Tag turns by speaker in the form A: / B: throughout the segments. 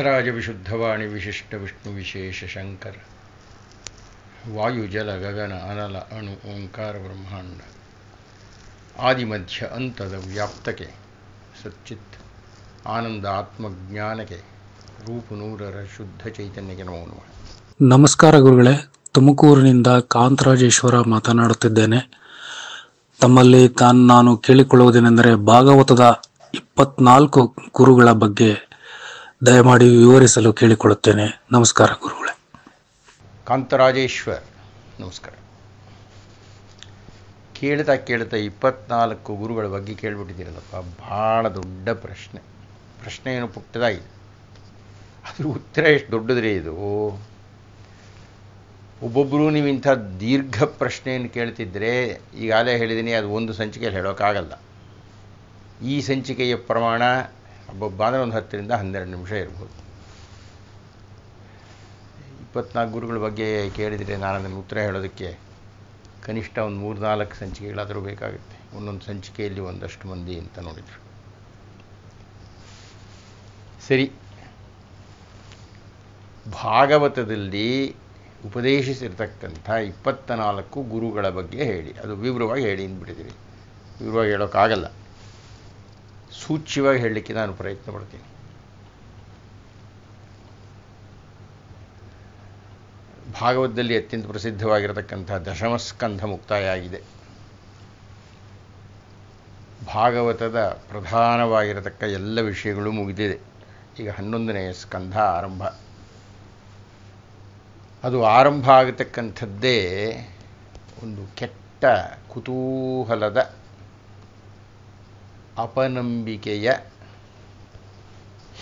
A: ಮೇಘರಾಜ ವಿಶುದ್ಧವಾಣಿ ವಿಶಿಷ್ಟ ವಿಷ್ಣು ವಿಶೇಷ ಶಂಕರ ವಾಯು ಜಲ ಗಗನ ಅನಲ ಅಣು ಓಂಕಾರ ಬ್ರಹ್ಮಾಂಡ ಆದಿ ಮಧ್ಯ ಅಂತದ ವ್ಯಾಪ್ತಕ್ಕೆ ಸಚ್ಚಿತ್ ಆನಂದ ಆತ್ಮಜ್ಞಾನಕ್ಕೆ ನೂರರ ಶುದ್ಧ ಚೈತನ್ಯಕ್ಕೆ ನೋವು ನಮಸ್ಕಾರ ಗುರುಗಳೇ ತುಮಕೂರಿನಿಂದ ಕಾಂತರಾಜೇಶ್ವರ ಮಾತನಾಡುತ್ತಿದ್ದೇನೆ ತಮ್ಮಲ್ಲಿ ತಾನು ನಾನು ಕೇಳಿಕೊಳ್ಳುವುದೇನೆಂದರೆ ಭಾಗವತದ ಇಪ್ಪತ್ನಾಲ್ಕು ಗುರುಗಳ ಬಗ್ಗೆ ದಯಮಾಡಿ ವಿವರಿಸಲು ಕೇಳಿಕೊಳ್ಳುತ್ತೇನೆ ನಮಸ್ಕಾರ ಗುರುಗಳೇ ಕಾಂತರಾಜೇಶ್ವರ್ ನಮಸ್ಕಾರ ಕೇಳ್ತಾ ಕೇಳ್ತಾ ಇಪ್ಪತ್ನಾಲ್ಕು ಗುರುಗಳ ಬಗ್ಗೆ ಕೇಳ್ಬಿಟ್ಟಿದ್ದೀರಲ್ಲಪ್ಪ ಭಾಳ ದೊಡ್ಡ ಪ್ರಶ್ನೆ ಪ್ರಶ್ನೆ ಏನು ಪುಟ್ಟದಾಗಿದೆ ಅದ್ರ ಉತ್ತರ ಎಷ್ಟು ದೊಡ್ಡದ್ರಿ ಇದು ಒಬ್ಬೊಬ್ಬರು ನೀವಿಂಥ ದೀರ್ಘ ಪ್ರಶ್ನೆಯನ್ನು ಕೇಳ್ತಿದ್ರೆ ಈಗಾಗಲೇ ಹೇಳಿದ್ದೀನಿ ಅದು ಒಂದು ಸಂಚಿಕೆಯಲ್ಲಿ ಹೇಳೋಕ್ಕಾಗಲ್ಲ ಈ ಸಂಚಿಕೆಯ ಪ್ರಮಾಣ ಅಂದರೆ ಒಂದು ಹತ್ತರಿಂದ ಹನ್ನೆರಡು ನಿಮಿಷ ಇರ್ಬೋದು ಇಪ್ಪತ್ನಾಲ್ಕು ಗುರುಗಳ ಬಗ್ಗೆ ಕೇಳಿದರೆ ನಾನು ಉತ್ತರ ಹೇಳೋದಕ್ಕೆ ಕನಿಷ್ಠ ಒಂದು ಮೂರ್ನಾಲ್ಕು ನಾಲ್ಕು ಸಂಚಿಕೆಗಳಾದರೂ ಬೇಕಾಗುತ್ತೆ ಒಂದೊಂದು ಸಂಚಿಕೆಯಲ್ಲಿ ಒಂದಷ್ಟು ಮಂದಿ ಅಂತ ನೋಡಿದರು ಸರಿ ಭಾಗವತದಲ್ಲಿ ಉಪದೇಶಿಸಿರ್ತಕ್ಕಂಥ ಇಪ್ಪತ್ತ ನಾಲ್ಕು ಗುರುಗಳ ಬಗ್ಗೆ ಹೇಳಿ ಅದು ವಿವರವಾಗಿ ಹೇಳಿ ಅಂದ್ಬಿಟ್ಟಿದ್ದೀರಿ ವಿವರವಾಗಿ ಹೇಳೋಕ್ಕಾಗಲ್ಲ ಸೂಚ್ಯವಾಗಿ ಹೇಳಲಿಕ್ಕೆ ನಾನು ಪ್ರಯತ್ನ ಪಡ್ತೀನಿ ಭಾಗವತದಲ್ಲಿ ಅತ್ಯಂತ ಪ್ರಸಿದ್ಧವಾಗಿರತಕ್ಕಂಥ ದಶಮಸ್ಕಂಧ ಮುಕ್ತಾಯ ಆಗಿದೆ ಭಾಗವತದ ಪ್ರಧಾನವಾಗಿರತಕ್ಕ ಎಲ್ಲ ವಿಷಯಗಳು ಮುಗಿದಿದೆ ಈಗ ಹನ್ನೊಂದನೆಯ ಸ್ಕಂಧ ಆರಂಭ ಅದು ಆರಂಭ ಆಗತಕ್ಕಂಥದ್ದೇ ಒಂದು ಕೆಟ್ಟ ಕುತೂಹಲದ ಅಪನಂಬಿಕೆಯ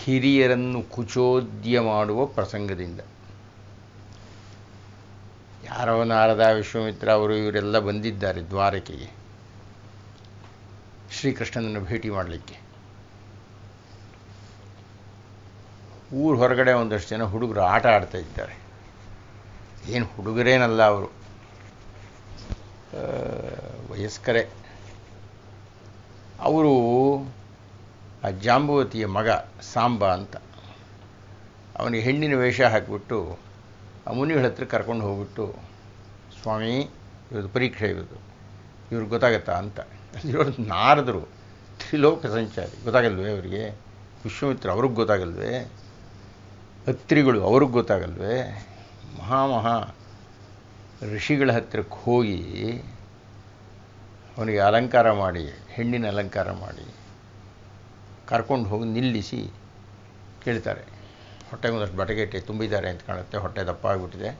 A: ಹಿರಿಯರನ್ನು ಕುಚೋದ್ಯ ಮಾಡುವ ಪ್ರಸಂಗದಿಂದ ಯಾರೋ ನಾರದ ವಿಶ್ವಾಮಿತ್ರ ಅವರು ಇವರೆಲ್ಲ ಬಂದಿದ್ದಾರೆ ದ್ವಾರಕೆಗೆ ಶ್ರೀಕೃಷ್ಣನನ್ನು ಭೇಟಿ ಮಾಡಲಿಕ್ಕೆ ಊರು ಹೊರಗಡೆ ಒಂದಷ್ಟು ಜನ ಹುಡುಗರು ಆಟ ಆಡ್ತಾ ಇದ್ದಾರೆ ಏನು ಹುಡುಗರೇನಲ್ಲ ಅವರು ವಯಸ್ಕರೇ ಅವರು ಆ ಜಾಂಬುವತಿಯ ಮಗ ಸಾಂಬ ಅಂತ ಅವನಿಗೆ ಹೆಣ್ಣಿನ ವೇಷ ಹಾಕಿಬಿಟ್ಟು ಆ ಮುನಿಗಳ ಹತ್ರ ಕರ್ಕೊಂಡು ಹೋಗ್ಬಿಟ್ಟು ಸ್ವಾಮಿ ಇವ್ರದ್ದು ಪರೀಕ್ಷೆ ಇರೋದು ಇವ್ರಿಗೆ ಗೊತ್ತಾಗತ್ತಾ ಅಂತ ಇವರು ನಾರದರು ತ್ರಿಲೋಕ ಸಂಚಾರಿ ಗೊತ್ತಾಗಲ್ವೇ ಅವರಿಗೆ ವಿಶ್ವಮಿತ್ರ ಅವ್ರಿಗೆ ಗೊತ್ತಾಗಲ್ವೇ ಅತ್ರಿಗಳು ಅವ್ರಿಗೆ ಗೊತ್ತಾಗಲ್ವೇ ಮಹಾ ಮಹಾ ಋಷಿಗಳ ಹತ್ತಿರಕ್ಕೆ ಹೋಗಿ ಅವನಿಗೆ ಅಲಂಕಾರ ಮಾಡಿ ಹೆಣ್ಣಿನ ಅಲಂಕಾರ ಮಾಡಿ ಕರ್ಕೊಂಡು ಹೋಗಿ ನಿಲ್ಲಿಸಿ ಕೇಳ್ತಾರೆ ಹೊಟ್ಟೆಗೆ ಒಂದಷ್ಟು ಬಟಗೆಟ್ಟೆ ತುಂಬಿದ್ದಾರೆ ಅಂತ ಕಾಣುತ್ತೆ ಹೊಟ್ಟೆ ದಪ್ಪ ಆಗಿಬಿಟ್ಟಿದೆ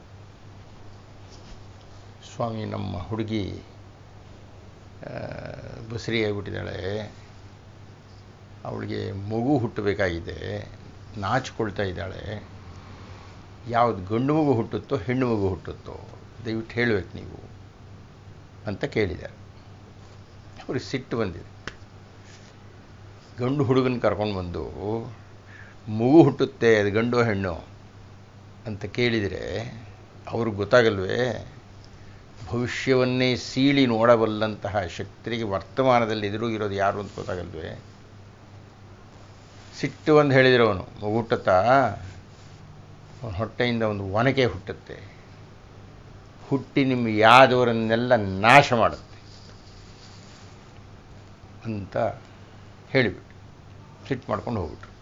A: ಸ್ವಾಮಿ ನಮ್ಮ ಹುಡುಗಿ ಬಸರಿ ಆಗಿಬಿಟ್ಟಿದ್ದಾಳೆ ಅವಳಿಗೆ ಮಗು ಹುಟ್ಟಬೇಕಾಗಿದೆ ನಾಚಿಕೊಳ್ತಾ ಇದ್ದಾಳೆ ಯಾವುದು ಗಂಡು ಮಗು ಹುಟ್ಟುತ್ತೋ ಹೆಣ್ಣು ಮಗು ಹುಟ್ಟುತ್ತೋ ದಯವಿಟ್ಟು ಹೇಳಬೇಕು ನೀವು ಅಂತ ಕೇಳಿದ್ದಾರೆ ಅವ್ರಿಗೆ ಸಿಟ್ಟು ಬಂದಿದೆ ಗಂಡು ಹುಡುಗನ ಕರ್ಕೊಂಡು ಬಂದು ಮಗು ಹುಟ್ಟುತ್ತೆ ಅದು ಗಂಡು ಹೆಣ್ಣು ಅಂತ ಕೇಳಿದರೆ ಅವ್ರಿಗೆ ಗೊತ್ತಾಗಲ್ವೇ ಭವಿಷ್ಯವನ್ನೇ ಸೀಳಿ ನೋಡಬಲ್ಲಂತಹ ಶಕ್ತಿಗೆ ವರ್ತಮಾನದಲ್ಲಿ ಎದುರು ಇರೋದು ಯಾರು ಅಂತ ಗೊತ್ತಾಗಲ್ವೇ ಸಿಟ್ಟು ಒಂದು ಅವನು ಮಗು ಹುಟ್ಟುತ್ತಾ ಅವನ ಹೊಟ್ಟೆಯಿಂದ ಒಂದು ಒನಕೆ ಹುಟ್ಟುತ್ತೆ ಹುಟ್ಟಿ ನಿಮ್ಮ ಯಾದವರನ್ನೆಲ್ಲ ನಾಶ ಮಾಡುತ್ತೆ ಅಂತ ಹೇಳಿಬಿಟ್ಟು ಸಿಟ್ ಮಾಡ್ಕೊಂಡು ಹೋಗ್ಬಿಟ್ರು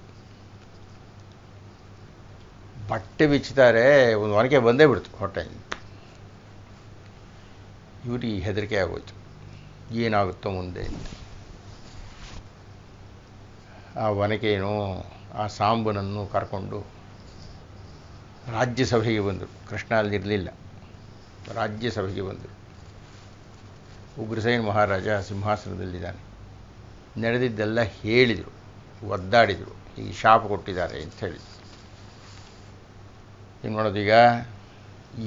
A: ಬಟ್ಟೆ ಬಿಚ್ಚಿದ್ದಾರೆ ಒಂದು ಒನಕೆ ಬಂದೇ ಬಿಡ್ತು ಹೊಟ್ಟೆ ಇವ್ರಿಗೆ ಹೆದರಿಕೆ ಆಗೋಯ್ತು ಏನಾಗುತ್ತೋ ಮುಂದೆ ಆ ಒನಕೆಯನ್ನು ಆ ಸಾಂಬನನ್ನು ಕರ್ಕೊಂಡು ರಾಜ್ಯಸಭೆಗೆ ಬಂದರು ಕೃಷ್ಣ ಅಲ್ಲಿರಲಿಲ್ಲ ರಾಜ್ಯಸಭೆಗೆ ಬಂದರು ಉಗ್ರಸೇನ್ ಮಹಾರಾಜ ಸಿಂಹಾಸನದಲ್ಲಿದ್ದಾನೆ ನಡೆದಿದ್ದೆಲ್ಲ ಹೇಳಿದರು ಒದ್ದಾಡಿದರು ಈ ಶಾಪ ಕೊಟ್ಟಿದ್ದಾರೆ ಅಂತ ಹೇಳಿ ಏನು ಈಗ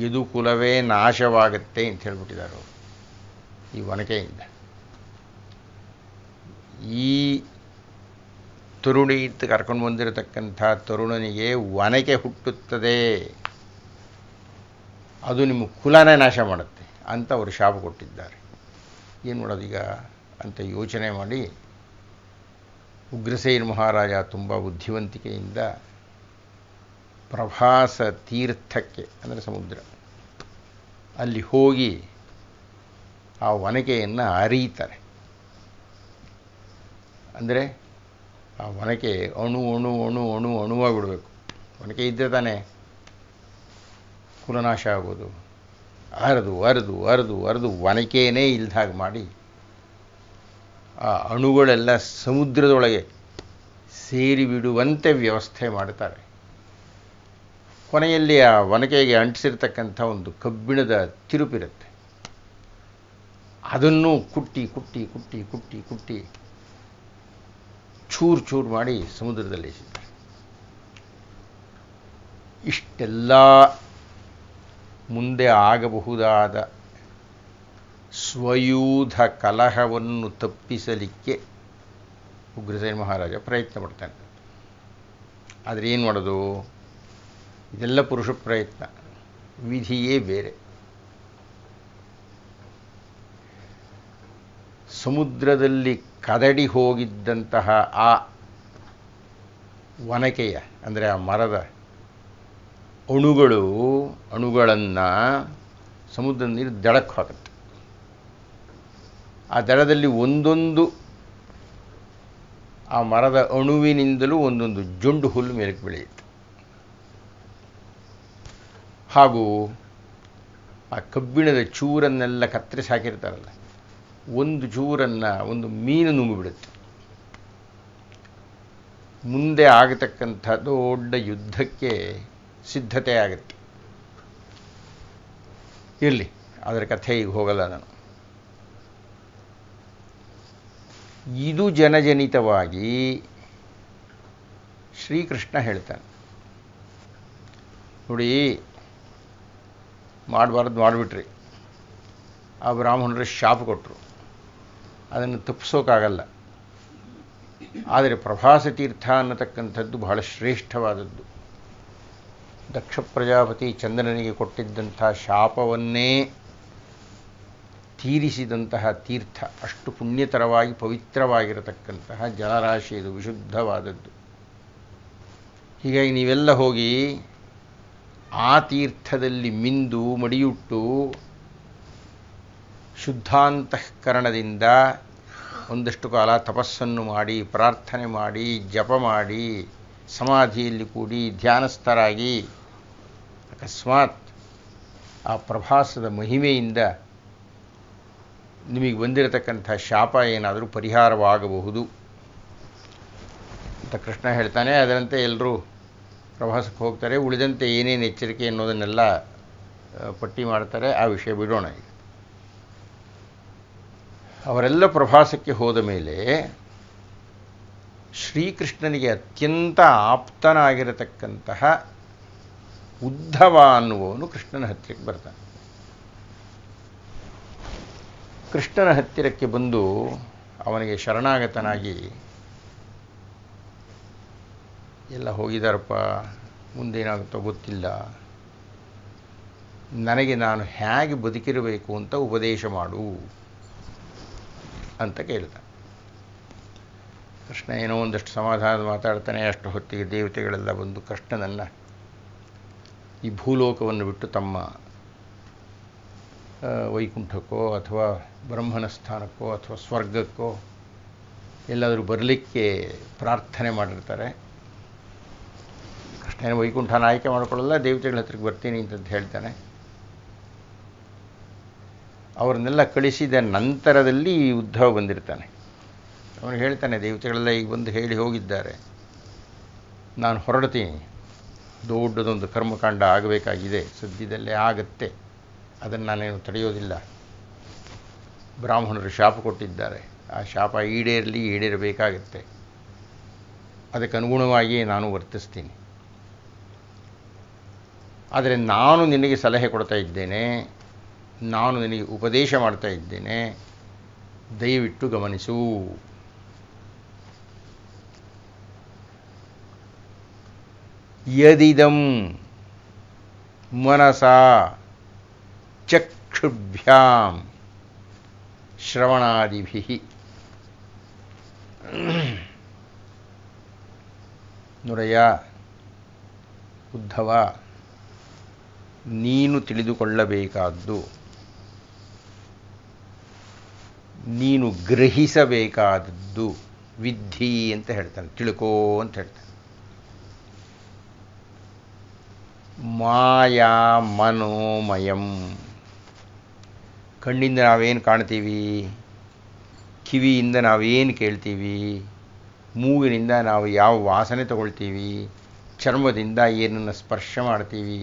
A: ಇದು ಕುಲವೇ ನಾಶವಾಗುತ್ತೆ ಅಂತ ಹೇಳ್ಬಿಟ್ಟಿದ್ದಾರೆ ಅವರು ಈ ಒನಕೆಯಿಂದ ಈ ತರುಣಿ ಇತ್ತು ಕರ್ಕೊಂಡು ಬಂದಿರತಕ್ಕಂಥ ತರುಣನಿಗೆ ಒನಕೆ ಹುಟ್ಟುತ್ತದೆ ಅದು ನಿಮ್ಮ ಕುಲನೇ ನಾಶ ಮಾಡುತ್ತೆ ಅಂತ ಅವರು ಶಾಪ ಕೊಟ್ಟಿದ್ದಾರೆ ಏನು ಮಾಡೋದೀಗ ಅಂತ ಯೋಚನೆ ಮಾಡಿ ಉಗ್ರಸೇನ ಮಹಾರಾಜ ತುಂಬ ಬುದ್ಧಿವಂತಿಕೆಯಿಂದ ಪ್ರಭಾಸ ತೀರ್ಥಕ್ಕೆ ಅಂದರೆ ಸಮುದ್ರ ಅಲ್ಲಿ ಹೋಗಿ ಆ ಒನಕೆಯನ್ನು ಅರಿಯುತ್ತಾರೆ ಅಂದರೆ ಆ ಒನಕೆ ಅಣು ಅಣು ಅಣು ಅಣು ಅಣುವಾಗಿ ಬಿಡಬೇಕು ಒನಕೆ ಇದ್ದರೆ ತಾನೇ ಕುಲನಾಶ ಆಗೋದು ಅರದು ಅರದು ಅರದು ಅರದು ಒನಕೆಯೇ ಇಲ್ದಾಗ ಮಾಡಿ ಆ ಅಣುಗಳೆಲ್ಲ ಸಮುದ್ರದೊಳಗೆ ಸೇರಿಬಿಡುವಂತೆ ವ್ಯವಸ್ಥೆ ಮಾಡ್ತಾರೆ ಕೊನೆಯಲ್ಲಿ ಆ ಒನಕೆಗೆ ಅಂಟಿಸಿರ್ತಕ್ಕಂಥ ಒಂದು ಕಬ್ಬಿಣದ ತಿರುಪಿರುತ್ತೆ ಅದನ್ನು ಕುಟ್ಟಿ ಕುಟ್ಟಿ ಕುಟ್ಟಿ ಕುಟ್ಟಿ ಕುಟ್ಟಿ ಚೂರು ಚೂರು ಮಾಡಿ ಸಮುದ್ರದಲ್ಲಿ ಎಸಿದ್ದಾರೆ ಇಷ್ಟೆಲ್ಲ ಮುಂದೆ ಆಗಬಹುದಾದ ಸ್ವಯೂಧ ಕಲಹವನ್ನು ತಪ್ಪಿಸಲಿಕ್ಕೆ ಉಗ್ರಸೇನ ಮಹಾರಾಜ ಪ್ರಯತ್ನ ಪಡ್ತಾನೆ ಆದರೆ ಏನು ಮಾಡೋದು ಇದೆಲ್ಲ ಪುರುಷ ಪ್ರಯತ್ನ ವಿಧಿಯೇ ಬೇರೆ ಸಮುದ್ರದಲ್ಲಿ ಕದಡಿ ಹೋಗಿದ್ದಂತಹ ಆ ಒನಕೆಯ ಅಂದರೆ ಆ ಮರದ ಅಣುಗಳು ಅಣುಗಳನ್ನು ಸಮುದ್ರದ ನೀರು ದಡಕ್ಕೆ ಹಾಕುತ್ತೆ ಆ ದಡದಲ್ಲಿ ಒಂದೊಂದು ಆ ಮರದ ಅಣುವಿನಿಂದಲೂ ಒಂದೊಂದು ಜುಂಡು ಹುಲ್ಲು ಮೇಲಕ್ಕೆ ಬೆಳೆಯುತ್ತೆ ಹಾಗೂ ಆ ಕಬ್ಬಿಣದ ಚೂರನ್ನೆಲ್ಲ ಕತ್ತರಿಸಿ ಹಾಕಿರ್ತಾರಲ್ಲ ಒಂದು ಚೂರನ್ನು ಒಂದು ಮೀನು ನುಂಗಿಬಿಡುತ್ತೆ ಮುಂದೆ ಆಗತಕ್ಕಂಥ ದೊಡ್ಡ ಯುದ್ಧಕ್ಕೆ ಸಿದ್ಧತೆ ಆಗುತ್ತೆ ಇರಲಿ ಅದರ ಕಥೆ ಈಗ ಹೋಗಲ್ಲ ನಾನು ಇದು ಜನಜನಿತವಾಗಿ ಶ್ರೀಕೃಷ್ಣ ಹೇಳ್ತಾನೆ ನೋಡಿ ಮಾಡಬಾರ್ದು ಮಾಡಿಬಿಟ್ರಿ ಆ ಬ್ರಾಹ್ಮಣರು ಶಾಪ ಕೊಟ್ಟರು ಅದನ್ನು ತಪ್ಪಿಸೋಕ್ಕಾಗಲ್ಲ ಆದರೆ ಪ್ರಭಾಸ ತೀರ್ಥ ಅನ್ನತಕ್ಕಂಥದ್ದು ಬಹಳ ಶ್ರೇಷ್ಠವಾದದ್ದು ದಕ್ಷ ಪ್ರಜಾಪತಿ ಚಂದ್ರನಿಗೆ ಕೊಟ್ಟಿದ್ದಂಥ ಶಾಪವನ್ನೇ ತೀರಿಸಿದಂತಹ ತೀರ್ಥ ಅಷ್ಟು ಪುಣ್ಯತರವಾಗಿ ಪವಿತ್ರವಾಗಿರತಕ್ಕಂತಹ ಜಲರಾಶಿ ಇದು ವಿಶುದ್ಧವಾದದ್ದು ಹೀಗಾಗಿ ನೀವೆಲ್ಲ ಹೋಗಿ ಆ ತೀರ್ಥದಲ್ಲಿ ಮಿಂದು ಮಡಿಯುಟ್ಟು ಶುದ್ಧಾಂತಃಕರಣದಿಂದ ಒಂದಷ್ಟು ಕಾಲ ತಪಸ್ಸನ್ನು ಮಾಡಿ ಪ್ರಾರ್ಥನೆ ಮಾಡಿ ಜಪ ಮಾಡಿ ಸಮಾಧಿಯಲ್ಲಿ ಕೂಡಿ ಧ್ಯಾನಸ್ಥರಾಗಿ ಅಕಸ್ಮಾತ್ ಆ ಪ್ರಭಾಸದ ಮಹಿಮೆಯಿಂದ ನಿಮಗೆ ಬಂದಿರತಕ್ಕಂಥ ಶಾಪ ಏನಾದರೂ ಪರಿಹಾರವಾಗಬಹುದು ಅಂತ ಕೃಷ್ಣ ಹೇಳ್ತಾನೆ ಅದರಂತೆ ಎಲ್ಲರೂ ಪ್ರವಾಸಕ್ಕೆ ಹೋಗ್ತಾರೆ ಉಳಿದಂತೆ ಏನೇನು ಎಚ್ಚರಿಕೆ ಅನ್ನೋದನ್ನೆಲ್ಲ ಪಟ್ಟಿ ಮಾಡ್ತಾರೆ ಆ ವಿಷಯ ಬಿಡೋಣ ಈಗ ಅವರೆಲ್ಲ ಪ್ರವಾಸಕ್ಕೆ ಹೋದ ಮೇಲೆ ಶ್ರೀಕೃಷ್ಣನಿಗೆ ಅತ್ಯಂತ ಆಪ್ತನಾಗಿರತಕ್ಕಂತಹ ಉದ್ಧವ ಅನ್ನುವನು ಕೃಷ್ಣನ ಹತ್ತಿರಕ್ಕೆ ಬರ್ತಾನೆ ಕೃಷ್ಣನ ಹತ್ತಿರಕ್ಕೆ ಬಂದು ಅವನಿಗೆ ಶರಣಾಗತನಾಗಿ ಎಲ್ಲ ಹೋಗಿದಾರಪ್ಪ ಮುಂದೇನಾಗುತ್ತೋ ಗೊತ್ತಿಲ್ಲ ನನಗೆ ನಾನು ಹೇಗೆ ಬದುಕಿರಬೇಕು ಅಂತ ಉಪದೇಶ ಮಾಡು ಅಂತ ಕೇಳಿದ ಕೃಷ್ಣ ಏನೋ ಒಂದಷ್ಟು ಸಮಾಧಾನ ಮಾತಾಡ್ತಾನೆ ಅಷ್ಟು ಹೊತ್ತಿಗೆ ದೇವತೆಗಳೆಲ್ಲ ಬಂದು ಕೃಷ್ಣನನ್ನು ಈ ಭೂಲೋಕವನ್ನು ಬಿಟ್ಟು ತಮ್ಮ ವೈಕುಂಠಕ್ಕೋ ಅಥವಾ ಬ್ರಹ್ಮನ ಸ್ಥಾನಕ್ಕೋ ಅಥವಾ ಸ್ವರ್ಗಕ್ಕೋ ಎಲ್ಲಾದರೂ ಬರಲಿಕ್ಕೆ ಪ್ರಾರ್ಥನೆ ಮಾಡಿರ್ತಾರೆ ಅಷ್ಟೇ ವೈಕುಂಠನ ಆಯ್ಕೆ ಮಾಡಿಕೊಳ್ಳಲ್ಲ ದೇವತೆಗಳ ಹತ್ರಕ್ಕೆ ಬರ್ತೀನಿ ಅಂತದ್ದು ಹೇಳ್ತಾನೆ ಅವ್ರನ್ನೆಲ್ಲ ಕಳಿಸಿದ ನಂತರದಲ್ಲಿ ಉದ್ಧವ ಬಂದಿರ್ತಾನೆ ಅವನು ಹೇಳ್ತಾನೆ ದೇವತೆಗಳೆಲ್ಲ ಈಗ ಬಂದು ಹೇಳಿ ಹೋಗಿದ್ದಾರೆ ನಾನು ಹೊರಡ್ತೀನಿ ದೊಡ್ಡದೊಂದು ಕರ್ಮಕಾಂಡ ಆಗಬೇಕಾಗಿದೆ ಸದ್ಯದಲ್ಲೇ ಆಗತ್ತೆ ಅದನ್ನು ನಾನೇನು ತಡೆಯೋದಿಲ್ಲ ಬ್ರಾಹ್ಮಣರು ಶಾಪ ಕೊಟ್ಟಿದ್ದಾರೆ ಆ ಶಾಪ ಈಡೇರಲಿ ಈಡೇರಬೇಕಾಗುತ್ತೆ ಅದಕ್ಕನುಗುಣವಾಗಿಯೇ ನಾನು ವರ್ತಿಸ್ತೀನಿ ಆದರೆ ನಾನು ನಿನಗೆ ಸಲಹೆ ಕೊಡ್ತಾ ಇದ್ದೇನೆ ನಾನು ನಿನಗೆ ಉಪದೇಶ ಮಾಡ್ತಾ ಇದ್ದೇನೆ ದಯವಿಟ್ಟು ಗಮನಿಸು ಯದಿದಂ ಮನಸಾ ಚಕ್ಷುಭ್ಯಾಂ ಶ್ರವಣಾದಿಭಿ ನುರಯ ಉದ್ಧವ ನೀನು ತಿಳಿದುಕೊಳ್ಳಬೇಕಾದ್ದು ನೀನು ಗ್ರಹಿಸಬೇಕಾದದ್ದು ವಿದ್ಧಿ ಅಂತ ಹೇಳ್ತಾನೆ ತಿಳ್ಕೋ ಅಂತ ಹೇಳ್ತಾನೆ ಮಾಯಾ ಮನೋಮಯಂ ಕಣ್ಣಿಂದ ನಾವೇನು ಕಾಣ್ತೀವಿ ಕಿವಿಯಿಂದ ನಾವೇನು ಕೇಳ್ತೀವಿ ಮೂಗಿನಿಂದ ನಾವು ಯಾವ ವಾಸನೆ ತಗೊಳ್ತೀವಿ ಚರ್ಮದಿಂದ ಏನನ್ನು ಸ್ಪರ್ಶ ಮಾಡ್ತೀವಿ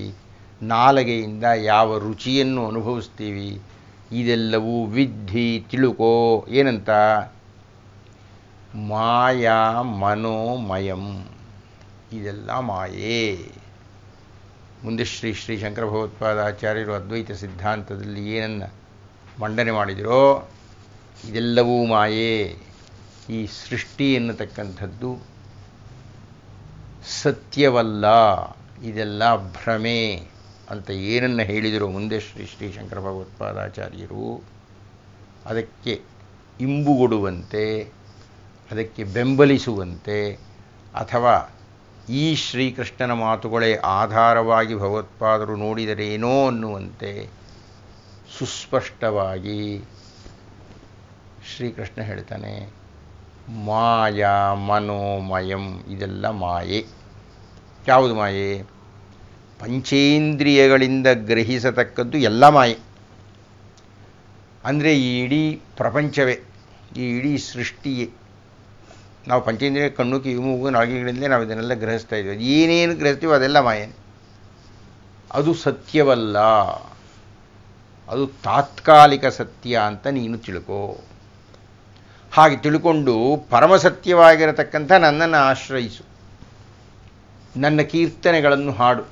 A: ನಾಲಗೆಯಿಂದ ಯಾವ ರುಚಿಯನ್ನು ಅನುಭವಿಸ್ತೀವಿ ಇದೆಲ್ಲವೂ ವಿದ್ಧಿ ತಿಳುಕೋ ಏನಂತ ಮಾಯಾ ಮನೋಮಯಂ ಇದೆಲ್ಲ ಮಾಯೇ ಮುಂದೆ ಶ್ರೀ ಶ್ರೀ ಶಂಕರ ಭಗವತ್ಪಾದಾಚಾರ್ಯರು ಅದ್ವೈತ ಸಿದ್ಧಾಂತದಲ್ಲಿ ಏನನ್ನು ಮಂಡನೆ ಮಾಡಿದಿರೋ ಇದೆಲ್ಲವೂ ಮಾಯೆ ಈ ಸೃಷ್ಟಿ ಎನ್ನತಕ್ಕಂಥದ್ದು ಸತ್ಯವಲ್ಲ ಇದೆಲ್ಲ ಭ್ರಮೆ ಅಂತ ಏನನ್ನು ಹೇಳಿದರು ಮುಂದೆ ಶ್ರೀ ಶ್ರೀ ಶಂಕರ ಭಗವತ್ಪಾದಾಚಾರ್ಯರು ಅದಕ್ಕೆ ಇಂಬುಗೊಡುವಂತೆ ಅದಕ್ಕೆ ಬೆಂಬಲಿಸುವಂತೆ ಅಥವಾ ಈ ಶ್ರೀಕೃಷ್ಣನ ಮಾತುಗಳೇ ಆಧಾರವಾಗಿ ಭಗವತ್ಪಾದರು ನೋಡಿದರೇನೋ ಅನ್ನುವಂತೆ ಸುಸ್ಪಷ್ಟವಾಗಿ ಶ್ರೀಕೃಷ್ಣ ಹೇಳ್ತಾನೆ ಮಾಯಾ ಮನೋಮಯಂ ಇದೆಲ್ಲ ಮಾಯೆ ಯಾವುದು ಮಾಯೆ ಪಂಚೇಂದ್ರಿಯಗಳಿಂದ ಗ್ರಹಿಸತಕ್ಕದ್ದು ಎಲ್ಲ ಮಾಯೆ ಅಂದರೆ ಈ ಇಡೀ ಪ್ರಪಂಚವೇ ಈ ಇಡೀ ಸೃಷ್ಟಿಯೇ ನಾವು ಪಂಚೇಂದ್ರಿಯ ಕಣ್ಣು ಕಿವಿ ಮೂಗು ನಾಗಿಗಳಿಂದಲೇ ನಾವು ಇದನ್ನೆಲ್ಲ ಗ್ರಹಿಸ್ತಾ ಇದ್ದೀವಿ ಏನೇನು ಗ್ರಹಿಸ್ತೀವೋ ಅದೆಲ್ಲ ಮಾಯೆ ಅದು ಸತ್ಯವಲ್ಲ ಅದು ತಾತ್ಕಾಲಿಕ ಸತ್ಯ ಅಂತ ನೀನು ತಿಳ್ಕೋ ಹಾಗೆ ತಿಳ್ಕೊಂಡು ಪರಮಸತ್ಯವಾಗಿರತಕ್ಕಂಥ ನನ್ನನ್ನು ಆಶ್ರಯಿಸು ನನ್ನ ಕೀರ್ತನೆಗಳನ್ನು ಹಾಡು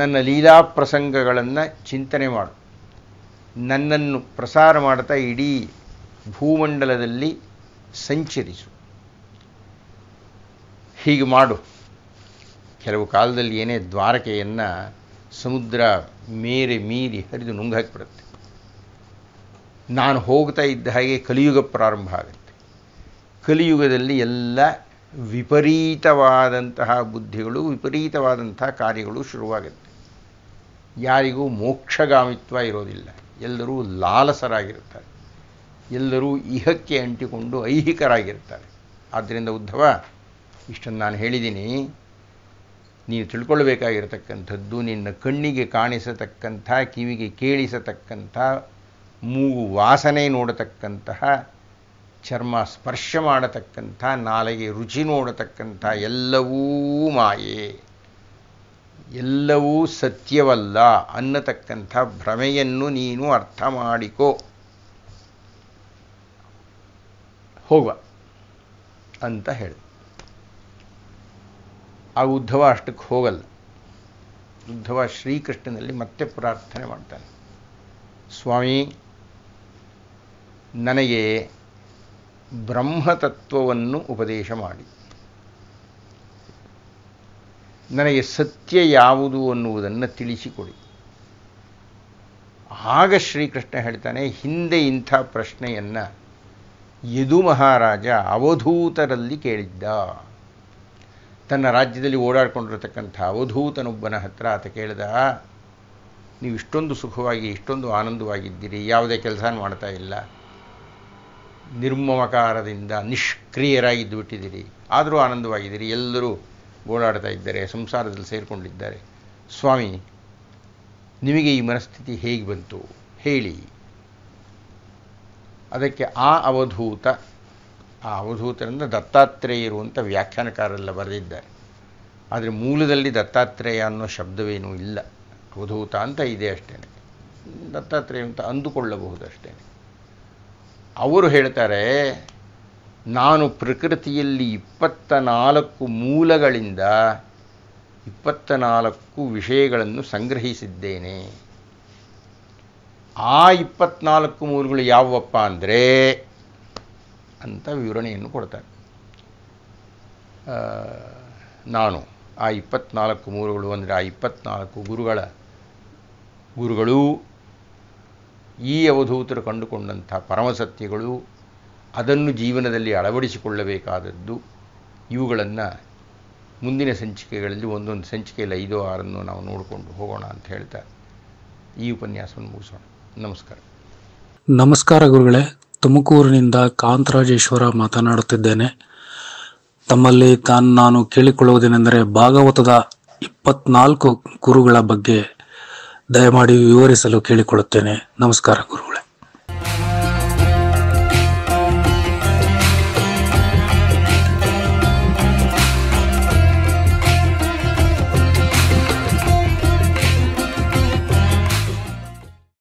A: ನನ್ನ ಲೀಲಾ ಪ್ರಸಂಗಗಳನ್ನು ಚಿಂತನೆ ಮಾಡು ನನ್ನನ್ನು ಪ್ರಸಾರ ಮಾಡ್ತಾ ಇಡೀ ಭೂಮಂಡಲದಲ್ಲಿ ಸಂಚರಿಸು ಹೀಗೆ ಮಾಡು ಕೆಲವು ಕಾಲದಲ್ಲಿ ಏನೇ ದ್ವಾರಕೆಯನ್ನು ಸಮುದ್ರ ಮೇರೆ ಮೀರಿ ಹರಿದು ನುಂಗಾಕಿಬಿಡುತ್ತೆ ನಾನು ಹೋಗ್ತಾ ಇದ್ದ ಹಾಗೆ ಕಲಿಯುಗ ಪ್ರಾರಂಭ ಆಗುತ್ತೆ ಕಲಿಯುಗದಲ್ಲಿ ಎಲ್ಲ ವಿಪರೀತವಾದಂತಹ ಬುದ್ಧಿಗಳು ವಿಪರೀತವಾದಂತಹ ಕಾರ್ಯಗಳು ಶುರುವಾಗುತ್ತೆ ಯಾರಿಗೂ ಮೋಕ್ಷಗಾಮಿತ್ವ ಇರೋದಿಲ್ಲ ಎಲ್ಲರೂ ಲಾಲಸರಾಗಿರ್ತಾರೆ ಎಲ್ಲರೂ ಇಹಕ್ಕೆ ಅಂಟಿಕೊಂಡು ಐಹಿಕರಾಗಿರ್ತಾರೆ ಆದ್ದರಿಂದ ಉದ್ಧವ ಇಷ್ಟನ್ನು ನಾನು ಹೇಳಿದ್ದೀನಿ ನೀವು ತಿಳ್ಕೊಳ್ಬೇಕಾಗಿರತಕ್ಕಂಥದ್ದು ನಿನ್ನ ಕಣ್ಣಿಗೆ ಕಾಣಿಸತಕ್ಕಂಥ ಕಿವಿಗೆ ಕೇಳಿಸತಕ್ಕಂಥ ಮೂಗು ವಾಸನೆ ನೋಡತಕ್ಕಂತಹ ಚರ್ಮ ಸ್ಪರ್ಶ ಮಾಡತಕ್ಕಂಥ ನಾಲೆಗೆ ರುಚಿ ನೋಡತಕ್ಕಂಥ ಎಲ್ಲವೂ ಮಾಯೆ ಎಲ್ಲವೂ ಸತ್ಯವಲ್ಲ ಅನ್ನತಕ್ಕಂಥ ಭ್ರಮೆಯನ್ನು ನೀನು ಅರ್ಥ ಮಾಡಿಕೋ ಹೋಗ ಅಂತ ಹೇಳಿ ಆ ಉದ್ಧವ ಅಷ್ಟಕ್ಕೆ ಹೋಗಲ್ಲ ಉದ್ಧವ ಶ್ರೀಕೃಷ್ಣನಲ್ಲಿ ಮತ್ತೆ ಪ್ರಾರ್ಥನೆ ಮಾಡ್ತಾನೆ ಸ್ವಾಮಿ ನನಗೆ ಬ್ರಹ್ಮತತ್ವವನ್ನು ಉಪದೇಶ ಮಾಡಿ ನನಗೆ ಸತ್ಯ ಯಾವುದು ಅನ್ನುವುದನ್ನು ತಿಳಿಸಿಕೊಡಿ ಆಗ ಶ್ರೀಕೃಷ್ಣ ಹೇಳ್ತಾನೆ ಹಿಂದೆ ಇಂಥ ಪ್ರಶ್ನೆಯನ್ನು ಯದು ಮಹಾರಾಜ ಅವಧೂತರಲ್ಲಿ ಕೇಳಿದ್ದ ತನ್ನ ರಾಜ್ಯದಲ್ಲಿ ಓಡಾಡ್ಕೊಂಡಿರ್ತಕ್ಕಂಥ ಅವಧೂತನೊಬ್ಬನ ಹತ್ರ ಆತ ಕೇಳಿದ ನೀವು ಇಷ್ಟೊಂದು ಸುಖವಾಗಿ ಇಷ್ಟೊಂದು ಆನಂದವಾಗಿದ್ದೀರಿ ಯಾವುದೇ ಕೆಲಸ ಮಾಡ್ತಾ ಇಲ್ಲ ನಿರ್ಮಮಕಾರದಿಂದ ನಿಷ್ಕ್ರಿಯರಾಗಿ ಬಿಟ್ಟಿದ್ದೀರಿ ಆದರೂ ಆನಂದವಾಗಿದ್ದೀರಿ ಎಲ್ಲರೂ ಓಡಾಡ್ತಾ ಇದ್ದಾರೆ ಸಂಸಾರದಲ್ಲಿ ಸೇರಿಕೊಂಡಿದ್ದಾರೆ ಸ್ವಾಮಿ ನಿಮಗೆ ಈ ಮನಸ್ಥಿತಿ ಹೇಗೆ ಬಂತು ಹೇಳಿ ಅದಕ್ಕೆ ಆ ಅವಧೂತ ಆ ಅವಧೂತರಿಂದ ದತ್ತಾತ್ರೇಯರು ಅಂತ ವ್ಯಾಖ್ಯಾನಕಾರರೆಲ್ಲ ಬರೆದಿದ್ದಾರೆ ಆದರೆ ಮೂಲದಲ್ಲಿ ದತ್ತಾತ್ರೇಯ ಅನ್ನೋ ಶಬ್ದವೇನೂ ಇಲ್ಲ ಅವಧೂತ ಅಂತ ಇದೆ ಅಷ್ಟೇ ದತ್ತಾತ್ರೇಯ ಅಂತ ಅಂದುಕೊಳ್ಳಬಹುದಷ್ಟೇ ಅವರು ಹೇಳ್ತಾರೆ ನಾನು ಪ್ರಕೃತಿಯಲ್ಲಿ ಇಪ್ಪತ್ತ ನಾಲ್ಕು ಮೂಲಗಳಿಂದ ಇಪ್ಪತ್ತ ನಾಲ್ಕು ವಿಷಯಗಳನ್ನು ಸಂಗ್ರಹಿಸಿದ್ದೇನೆ ಆ ಇಪ್ಪತ್ನಾಲ್ಕು ಮೂಲಗಳು ಯಾವಪ್ಪ ಅಂದರೆ ಅಂತ ವಿವರಣೆಯನ್ನು ಕೊಡ್ತಾರೆ ನಾನು ಆ ಇಪ್ಪತ್ನಾಲ್ಕು ಮೂರುಗಳು ಅಂದರೆ ಆ ಇಪ್ಪತ್ನಾಲ್ಕು ಗುರುಗಳ ಗುರುಗಳು ಈ ಅವಧೂತರು ಕಂಡುಕೊಂಡಂಥ ಪರಮಸತ್ಯಗಳು ಅದನ್ನು ಜೀವನದಲ್ಲಿ ಅಳವಡಿಸಿಕೊಳ್ಳಬೇಕಾದದ್ದು ಇವುಗಳನ್ನು ಮುಂದಿನ ಸಂಚಿಕೆಗಳಲ್ಲಿ ಒಂದೊಂದು ಸಂಚಿಕೆಯಲ್ಲಿ ಐದೋ ಆರನ್ನು ನಾವು ನೋಡಿಕೊಂಡು ಹೋಗೋಣ ಅಂತ ಹೇಳ್ತಾ ಈ ಉಪನ್ಯಾಸವನ್ನು ಮುಗಿಸೋಣ ನಮಸ್ಕಾರ ನಮಸ್ಕಾರ ಗುರುಗಳೇ ತುಮಕೂರಿನಿಂದ ಕಾಂತರಾಜೇಶ್ವರ ಮಾತನಾಡುತ್ತಿದ್ದೇನೆ ತಮ್ಮಲ್ಲಿ ತಾನು ನಾನು ಕೇಳಿಕೊಳ್ಳುವುದೇನೆಂದರೆ ಭಾಗವತದ ಇಪ್ಪತ್ನಾಲ್ಕು ಗುರುಗಳ ಬಗ್ಗೆ ದಯಮಾಡಿ ವಿವರಿಸಲು ಕೇಳಿಕೊಳ್ಳುತ್ತೇನೆ ನಮಸ್ಕಾರ ಗುರುಗಳು